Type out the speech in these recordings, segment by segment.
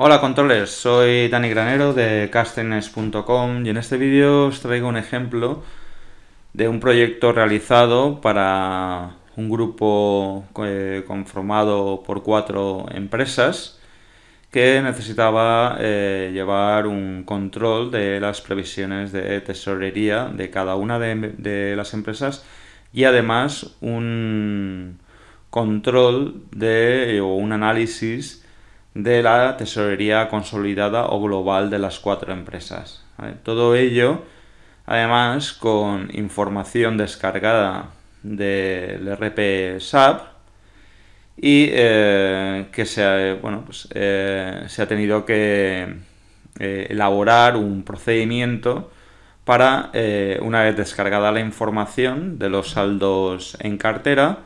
Hola controles, soy Dani Granero de Castings.com y en este vídeo os traigo un ejemplo de un proyecto realizado para un grupo eh, conformado por cuatro empresas que necesitaba eh, llevar un control de las previsiones de tesorería de cada una de, las empresas y además un control de, o un análisis de la tesorería consolidada o global de las cuatro empresas. Todo ello, además, con información descargada del RP SAP y eh, que se ha, bueno, pues, eh, se ha tenido que eh, elaborar un procedimiento para, una vez descargada la información de los saldos en cartera,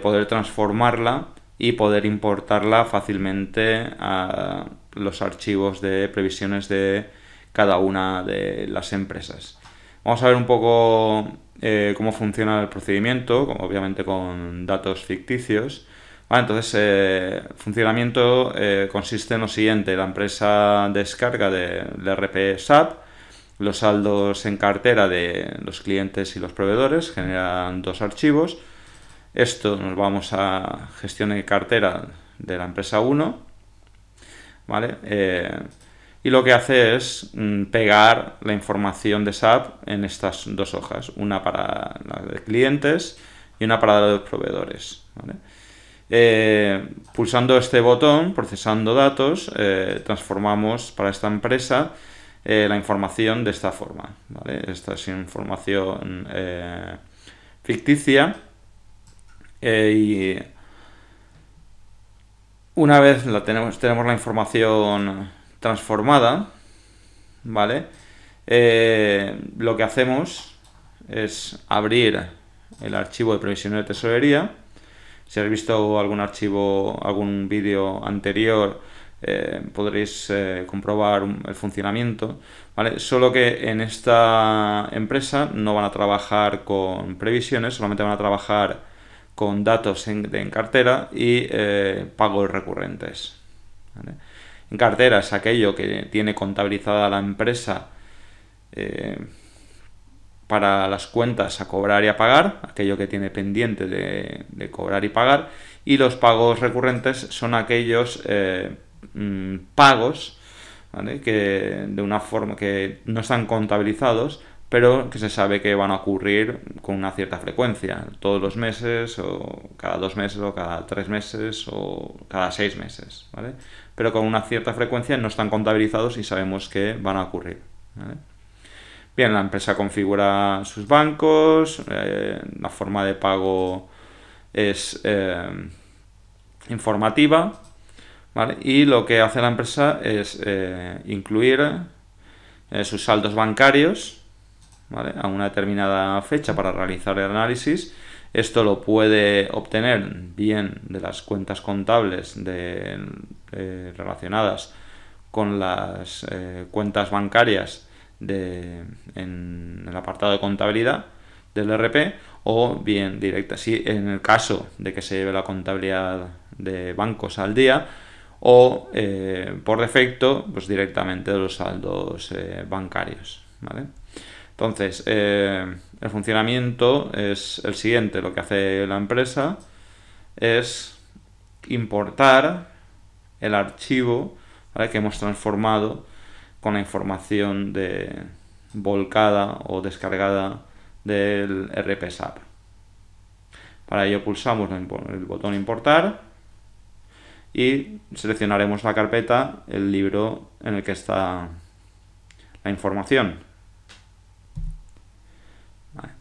poder transformarla y poder importarla fácilmente a los archivos de previsiones de cada una de las empresas. Vamos a ver un poco eh, cómo funciona el procedimiento, obviamente con datos ficticios. entonces, eh, funcionamiento eh, consiste en lo siguiente, la empresa descarga del de RP SAP los saldos en cartera de los clientes y los proveedores, generan dos archivos, esto nos vamos a gestión de cartera de la empresa 1, eh, y lo que hace es mm, pegar la información de SAP en estas dos hojas, una para la de clientes y una para la de los proveedores. Eh, pulsando este botón, procesando datos, eh, transformamos para esta empresa la información de esta forma. Esta es información ficticia eh, y una vez la tenemos, tenemos la información transformada, ¿vale? Eh, lo que hacemos es abrir el archivo de previsiones de tesorería. Si habéis visto algún archivo, algún vídeo anterior, eh, podréis comprobar el funcionamiento. Solo que en esta empresa no van a trabajar con previsiones, solamente van a trabajar con datos en, cartera y eh, pagos recurrentes. En cartera es aquello que tiene contabilizada la empresa eh, para las cuentas a cobrar y a pagar, aquello que tiene pendiente de, cobrar y pagar, y los pagos recurrentes son aquellos eh, mm, pagos que de una forma que no están contabilizados, pero que se sabe que van a ocurrir con una cierta frecuencia, todos los meses, o cada dos meses, o cada tres meses, o cada seis meses, Pero con una cierta frecuencia no están contabilizados y sabemos que van a ocurrir. Bien, la empresa configura sus bancos, eh, la forma de pago es eh, informativa, Y lo que hace la empresa es eh, incluir sus saldos bancarios, a una determinada fecha para realizar el análisis. Esto lo puede obtener bien de las cuentas contables eh, relacionadas con las eh, cuentas bancarias en el apartado de contabilidad del RP o bien directa, si en el caso de que se lleve la contabilidad de bancos al día o eh, por defecto pues directamente de los saldos bancarios. Entonces, eh, el funcionamiento es el siguiente. Lo que hace la empresa es importar el archivo que hemos transformado con la información de, volcada o descargada del RPSAP. Para ello pulsamos el botón importar y seleccionaremos la carpeta, el libro en el que está la información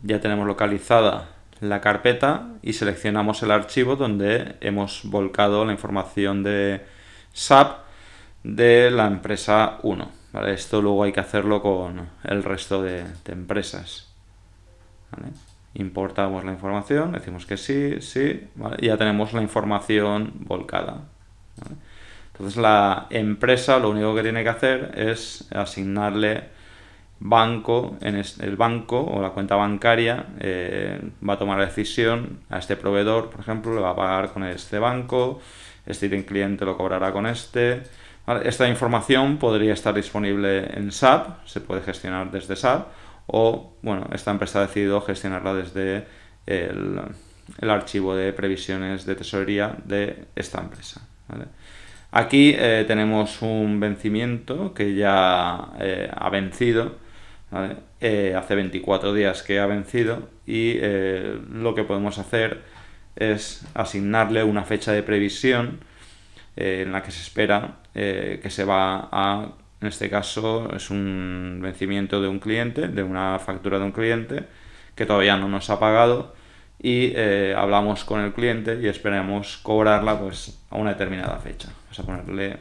ya tenemos localizada la carpeta y seleccionamos el archivo donde hemos volcado la información de SAP de la empresa 1. Vale, esto luego hay que hacerlo con el resto de, empresas. Importamos la información, decimos que sí, sí, ya tenemos la información volcada. Entonces la empresa lo único que tiene que hacer es asignarle banco, en el banco o la cuenta bancaria eh, va a tomar la decisión a este proveedor, por ejemplo, le va a pagar con este banco, este cliente lo cobrará con este. Esta información podría estar disponible en SAP, se puede gestionar desde SAP, o bueno, esta empresa ha decidido gestionarla desde el, archivo de previsiones de tesorería de esta empresa. Aquí eh, tenemos un vencimiento que ya eh, ha vencido ¿vale? Eh, hace 24 días que ha vencido y eh, lo que podemos hacer es asignarle una fecha de previsión eh, en la que se espera que se va a, en este caso es un vencimiento de un cliente, de una factura de un cliente que todavía no nos ha pagado y hablamos con el cliente y esperamos cobrarla pues a una determinada fecha. Vamos a ponerle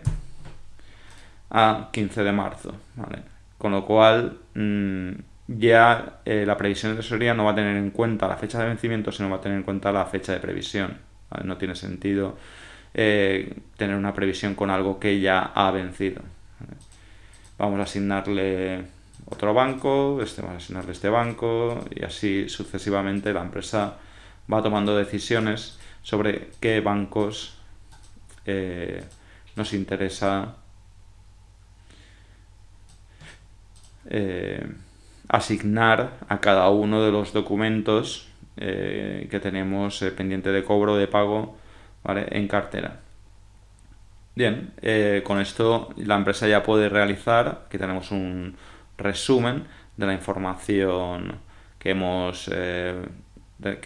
a 15 de marzo. ¿vale? con lo cual mm, ya eh, la previsión de tesorería no va a tener en cuenta la fecha de vencimiento, sino va a tener en cuenta la fecha de previsión. No tiene sentido eh, tener una previsión con algo que ya ha vencido. Vamos a asignarle otro banco, este vamos a asignarle este banco y así sucesivamente la empresa va tomando decisiones sobre qué bancos eh, nos interesa Eh, asignar a cada uno de los documentos eh, que tenemos eh, pendiente de cobro, de pago, En cartera. Bien, con esto la empresa ya puede realizar, que tenemos un resumen de la información que hemos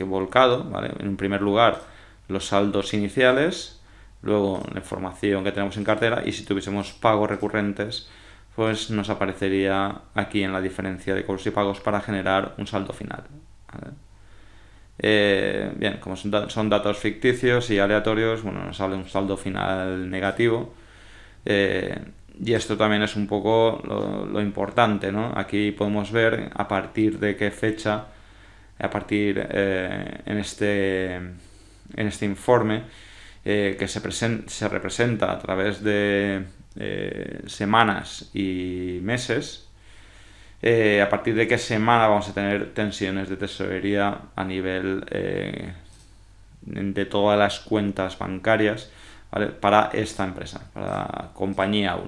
volcado, En primer lugar, los saldos iniciales, luego la información que tenemos en cartera y si tuviésemos pagos recurrentes, pues nos aparecería aquí en la diferencia de cobros y pagos para generar un saldo final. Eh, bien, como son, datos ficticios y aleatorios, bueno, nos sale un saldo final negativo. Eh, y esto también es un poco lo, importante, ¿no? Aquí podemos ver a partir de qué fecha, a partir eh, en, este, en este informe, que se, se representa a través de eh, semanas y meses, eh, a partir de qué semana vamos a tener tensiones de tesorería a nivel eh, de todas las cuentas bancarias para esta empresa, para compañía 1.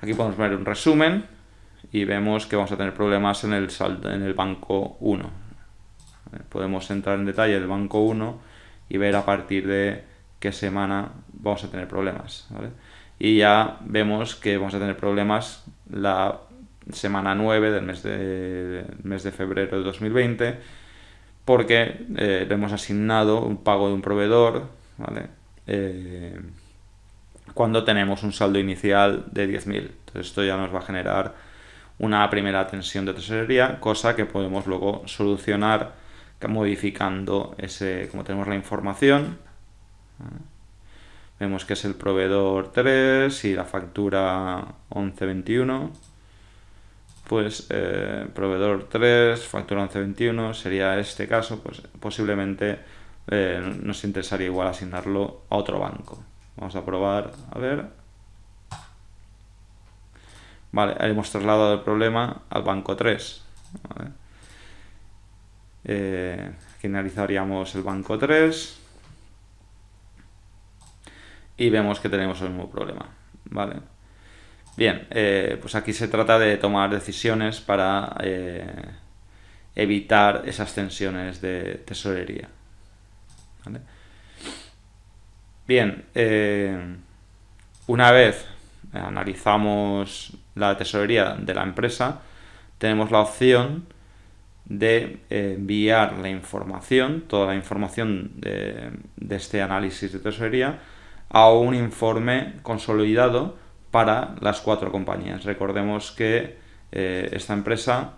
Aquí podemos ver un resumen y vemos que vamos a tener problemas en el, en el banco 1. Podemos entrar en detalle el banco 1 y ver a partir de qué semana vamos a tener problemas. Y ya vemos que vamos a tener problemas la semana 9 del mes de, mes de febrero de 2020 porque eh, le hemos asignado un pago de un proveedor eh, cuando tenemos un saldo inicial de 10.000. esto ya nos va a generar una primera tensión de tesorería, cosa que podemos luego solucionar modificando ese, como tenemos la información, Ah. Vemos que es el proveedor 3 y la factura 1121. Pues eh, proveedor 3, factura 1121, sería este caso, pues posiblemente eh, nos interesaría igual asignarlo a otro banco. Vamos a probar, a ver. Vale, hemos trasladado el problema al banco 3. finalizaríamos eh, el banco 3 y vemos que tenemos el mismo problema. ¿Vale? Bien, eh, pues aquí se trata de tomar decisiones para eh, evitar esas tensiones de tesorería. ¿Vale? Bien, eh, una vez analizamos la tesorería de la empresa, tenemos la opción de enviar la información, toda la información de este análisis de tesorería, a un informe consolidado para las cuatro compañías. Recordemos que eh, esta empresa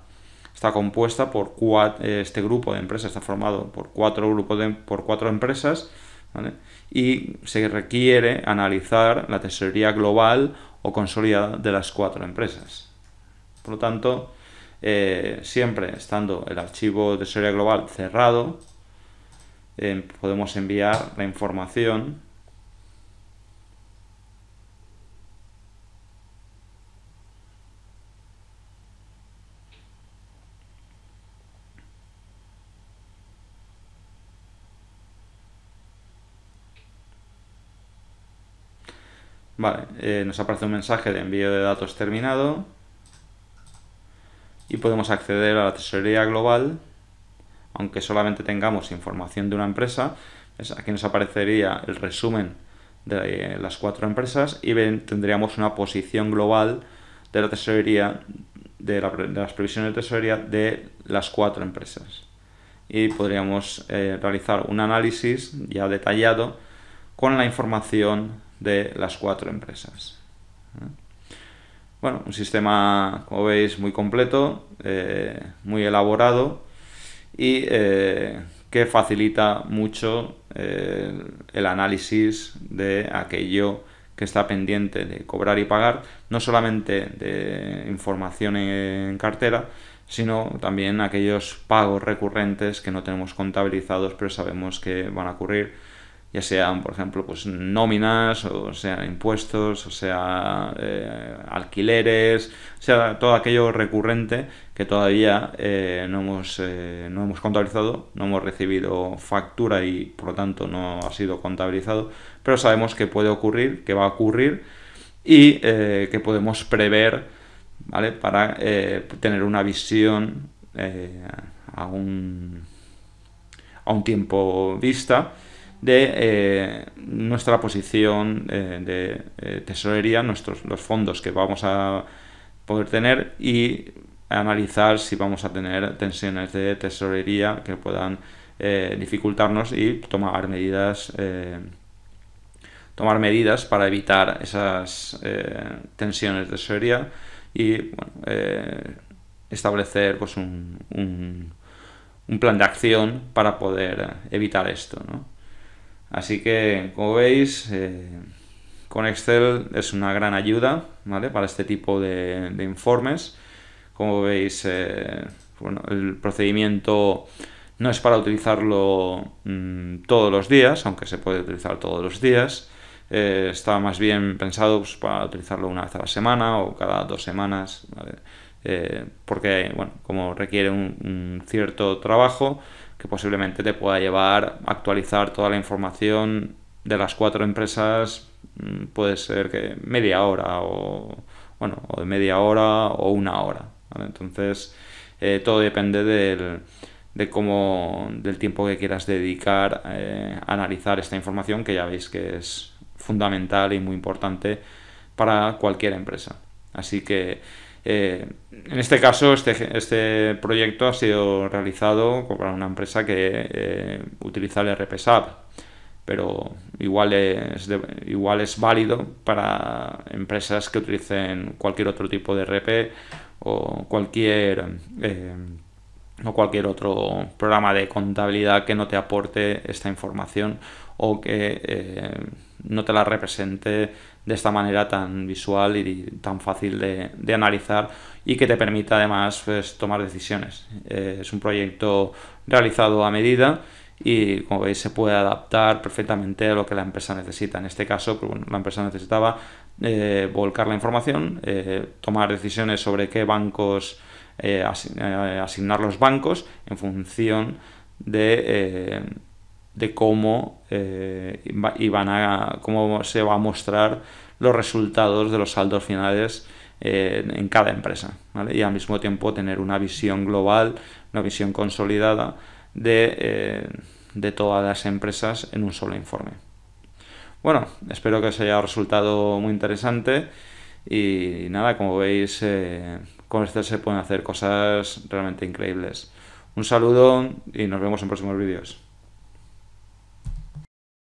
está compuesta por cuatro, eh, este grupo de empresas está formado por cuatro grupos de, por cuatro empresas y se requiere analizar la tesorería global o consolidada de las cuatro empresas. Por lo tanto, eh, siempre estando el archivo de tesorería global cerrado, podemos enviar la información Vale, eh, nos aparece un mensaje de envío de datos terminado y podemos acceder a la tesorería global, aunque solamente tengamos información de una empresa. Aquí nos aparecería el resumen de eh, las cuatro empresas y tendríamos una posición global de la tesorería, de, las previsiones de tesorería de las cuatro empresas. Y podríamos eh, realizar un análisis ya detallado con la información de las cuatro empresas. Bueno, un sistema, como veis, muy completo, eh, muy elaborado y eh, que facilita mucho eh, el análisis de aquello que está pendiente de cobrar y pagar, no solamente de información en cartera, sino también aquellos pagos recurrentes que no tenemos contabilizados pero sabemos que van a ocurrir ya sean, por ejemplo, pues nóminas, o sean impuestos, o sea, eh, alquileres, o sea, todo aquello recurrente que todavía eh, eh, no, hemos, contabilizado, no hemos recibido factura y por lo tanto no ha sido contabilizado, pero sabemos que puede ocurrir, que va a ocurrir y que podemos prever, Para tener una visión a, un, a un tiempo vista de eh, nuestra posición eh, de eh, tesorería, nuestros, los fondos que vamos a poder tener y analizar si vamos a tener tensiones de tesorería que puedan dificultarnos y tomar medidas tomar medidas para evitar esas tensiones de tesorería y establecer pues, un, un, plan de acción para poder evitar esto. ¿no? Así que, como veis, eh, con Excel es una gran ayuda para este tipo de, informes. Como veis, eh, el procedimiento no es para utilizarlo mm, todos los días, aunque se puede utilizar todos los días. Eh, está más bien pensado pues, para utilizarlo una vez a la semana o cada dos semanas, porque bueno, como requiere un cierto trabajo, que posiblemente te pueda llevar a actualizar toda la información de las cuatro empresas, mm, puede ser que media hora o, bueno, o de media hora o una hora. Entonces, eh, todo depende del, de cómo, del tiempo que quieras dedicar eh, a analizar esta información, que ya veis que es fundamental y muy importante para cualquier empresa. Así que eh, en este caso, este, este proyecto ha sido realizado para una empresa que eh, utiliza el SAP, pero igual es, igual es válido para empresas que utilicen cualquier otro tipo de RP o cualquier, eh, o cualquier otro programa de contabilidad que no te aporte esta información o que eh, no te la represente de esta manera tan visual y tan fácil de, analizar y que te permita además pues, tomar decisiones. Eh, es un proyecto realizado a medida y como veis se puede adaptar perfectamente a lo que la empresa necesita. En este caso, pues, la empresa necesitaba eh, volcar la información, tomar decisiones sobre qué bancos asignar los bancos en función de de cómo, eh, van a, se va a mostrar los resultados de los saldos finales eh, en cada empresa. Y al mismo tiempo tener una visión global, una visión consolidada de, eh, de todas las empresas en un solo informe. Bueno, espero que os haya resultado muy interesante y nada, como veis, eh, con este se pueden hacer cosas realmente increíbles. Un saludo y nos vemos en próximos vídeos.